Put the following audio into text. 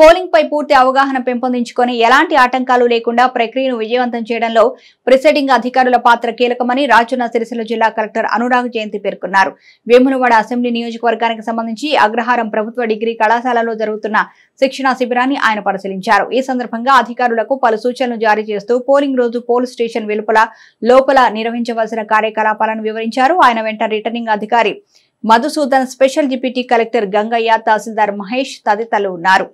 polling పై పూర్తి అవగాహన పెంపొందించుకొని ఎలాంటి ఆటంకాలు లేకుండా ప్రక్రియను విజయవంతం చేయడంలో ప్రిసైడింగ్ అధికారుల పాత్ర కీలకమని రాజన్న సిరిసిల్ల జిల్లా కలెక్టర్ అనురాగ్ జయంతి పేర్కొన్నారు వేములవాడ అసెంబ్లీ నియోజకవర్గానికి సంబంధించి అగ్రహారం ప్రభుత్వ డిగ్రీ కళాశాలలో జరుగుతున్న శిక్షణా శిబిరాన్ని ఆయన పరిశీలించారు ఈ సందర్భంగా అధికారులకు పలు సూచనలు జారీ చేస్తూ పోలింగ్ రోజు పోల్ స్టేషన్ వెలుపల లోపల నిర్వహించవలసిన కార్యకలాపాలను వివరించారు ఆయన వెంట రిటర్నింగ్ అధికారి Madhusudan special deputy collector Gangaiah tahsildar Mahesh తదితరులు ఉన్నారు